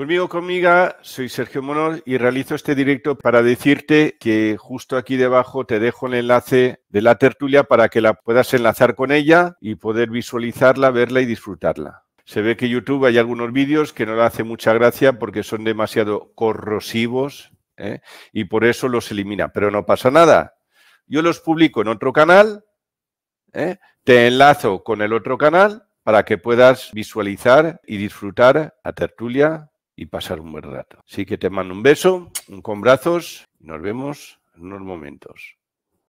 Conmigo, conmigo, soy Sergio Monor y realizo este directo para decirte que justo aquí debajo te dejo el enlace de la tertulia para que la puedas enlazar con ella y poder visualizarla, verla y disfrutarla. Se ve que YouTube hay algunos vídeos que no le hace mucha gracia porque son demasiado corrosivos ¿eh? y por eso los elimina, pero no pasa nada. Yo los publico en otro canal, ¿eh? te enlazo con el otro canal para que puedas visualizar y disfrutar a tertulia y pasar un buen rato. Así que te mando un beso, un con brazos, y nos vemos en unos momentos.